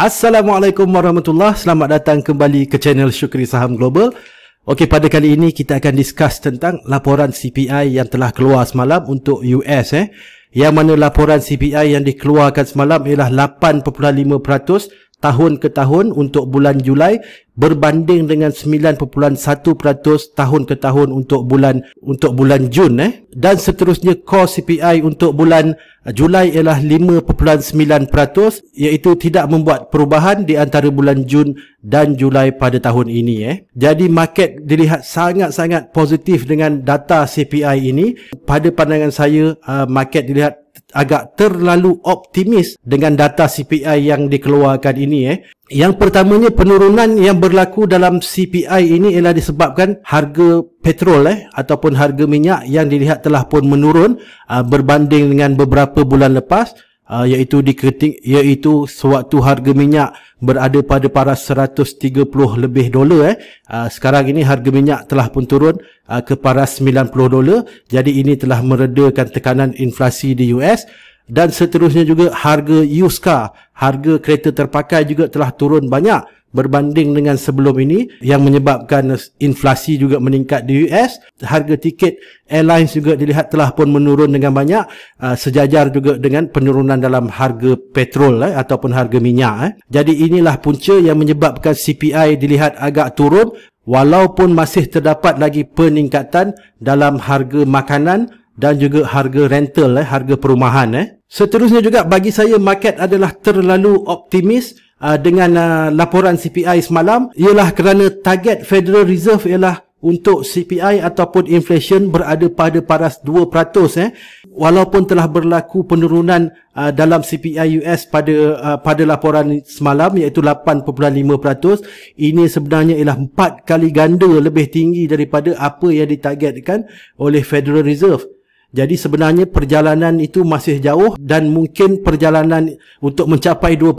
Assalamualaikum warahmatullahi Selamat datang kembali ke channel Syukri Saham Global. Okey, pada kali ini kita akan discuss tentang laporan CPI yang telah keluar semalam untuk US eh. Yang mana laporan CPI yang dikeluarkan semalam ialah 8.5% tahun ke tahun untuk bulan Julai berbanding dengan 9.1% tahun ke tahun untuk bulan untuk bulan Jun eh dan seterusnya core CPI untuk bulan Julai ialah 5.9% iaitu tidak membuat perubahan di antara bulan Jun dan Julai pada tahun ini eh jadi market dilihat sangat-sangat positif dengan data CPI ini pada pandangan saya uh, market dilihat agak terlalu optimis dengan data CPI yang dikeluarkan ini eh. Yang pertamanya penurunan yang berlaku dalam CPI ini ialah disebabkan harga petrol eh ataupun harga minyak yang dilihat telah pun menurun uh, berbanding dengan beberapa bulan lepas uh, iaitu diketik iaitu sewaktu harga minyak berada pada paras 130 lebih dolar eh uh, sekarang ini harga minyak telah pun turun uh, ke paras 90 dolar jadi ini telah meredakan tekanan inflasi di US dan seterusnya juga harga used car harga kereta terpakai juga telah turun banyak berbanding dengan sebelum ini yang menyebabkan inflasi juga meningkat di US harga tiket airlines juga dilihat telah pun menurun dengan banyak uh, sejajar juga dengan penurunan dalam harga petrol eh, ataupun harga minyak eh. jadi inilah punca yang menyebabkan CPI dilihat agak turun walaupun masih terdapat lagi peningkatan dalam harga makanan dan juga harga rental eh, harga perumahan eh. seterusnya juga bagi saya market adalah terlalu optimis uh, dengan uh, laporan CPI semalam ialah kerana target Federal Reserve ialah untuk CPI ataupun inflation berada pada paras 2% eh walaupun telah berlaku penurunan uh, dalam CPI US pada uh, pada laporan semalam iaitu 8.5% ini sebenarnya ialah 4 kali ganda lebih tinggi daripada apa yang ditargetkan oleh Federal Reserve jadi sebenarnya perjalanan itu masih jauh dan mungkin perjalanan untuk mencapai 2%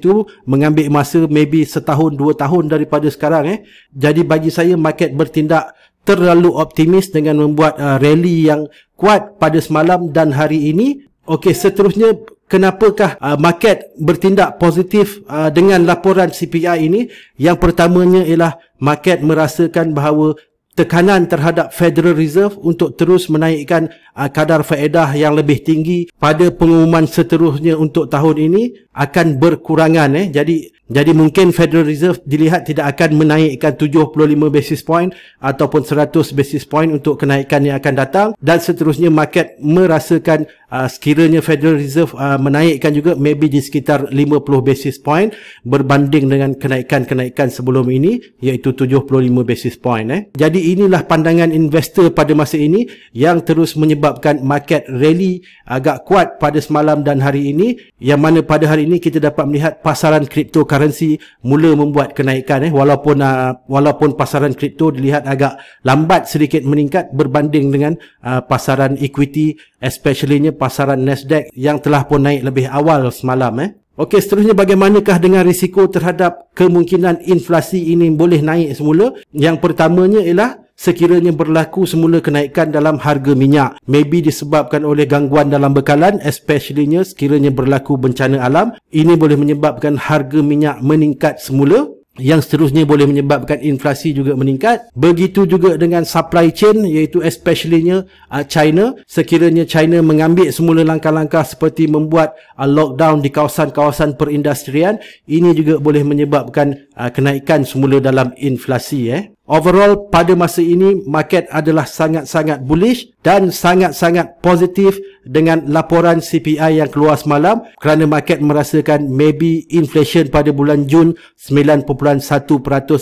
itu mengambil masa maybe setahun, dua tahun daripada sekarang. Eh. Jadi bagi saya market bertindak terlalu optimis dengan membuat uh, rally yang kuat pada semalam dan hari ini. Okey, seterusnya kenapakah uh, market bertindak positif uh, dengan laporan CPI ini? Yang pertamanya ialah market merasakan bahawa tekanan terhadap Federal Reserve untuk terus menaikkan uh, kadar faedah yang lebih tinggi pada pengumuman seterusnya untuk tahun ini akan berkurangan eh jadi jadi mungkin Federal Reserve dilihat tidak akan menaikkan 75 basis point ataupun 100 basis point untuk kenaikan yang akan datang dan seterusnya market merasakan uh, sekiranya Federal Reserve uh, menaikkan juga maybe di sekitar 50 basis point berbanding dengan kenaikan-kenaikan sebelum ini iaitu 75 basis point eh. Jadi inilah pandangan investor pada masa ini yang terus menyebabkan market rally agak kuat pada semalam dan hari ini yang mana pada hari ini kita dapat melihat pasaran cryptocurrency mula membuat kenaikan eh walaupun uh, walaupun pasaran kripto dilihat agak lambat sedikit meningkat berbanding dengan uh, pasaran equity especially pasaran Nasdaq yang telah pun naik lebih awal semalam eh Okey, seterusnya bagaimanakah dengan risiko terhadap kemungkinan inflasi ini boleh naik semula? Yang pertamanya ialah sekiranya berlaku semula kenaikan dalam harga minyak. Maybe disebabkan oleh gangguan dalam bekalan, especially sekiranya berlaku bencana alam. Ini boleh menyebabkan harga minyak meningkat semula yang seterusnya boleh menyebabkan inflasi juga meningkat begitu juga dengan supply chain iaitu especiallynya uh, China sekiranya China mengambil semula langkah-langkah seperti membuat uh, lockdown di kawasan-kawasan perindustrian ini juga boleh menyebabkan uh, kenaikan semula dalam inflasi eh overall pada masa ini market adalah sangat-sangat bullish dan sangat-sangat positif dengan laporan CPI yang keluar semalam kerana market merasakan maybe inflation pada bulan Jun 9.1%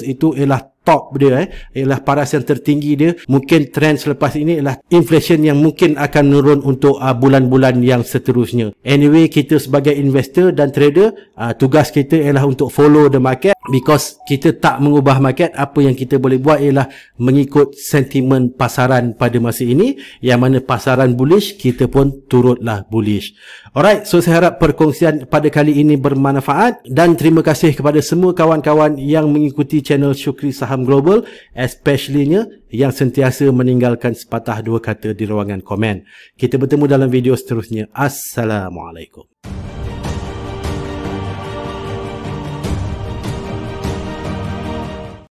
itu ialah top dia eh, ialah paras yang tertinggi dia mungkin trend selepas ini ialah inflation yang mungkin akan menurun untuk uh, bulan-bulan yang seterusnya anyway kita sebagai investor dan trader uh, tugas kita ialah untuk follow the market because kita tak mengubah market apa yang kita boleh buat ialah mengikut sentimen pasaran pada masa ini yang mana pasaran bullish kita pun turutlah bullish alright so saya harap perkongsian pada kali ini bermanfaat dan terima kasih kepada semua kawan-kawan yang mengikuti channel Syukri Saham Global especially yang sentiasa meninggalkan sepatah dua kata di ruangan komen kita bertemu dalam video seterusnya Assalamualaikum Assalamualaikum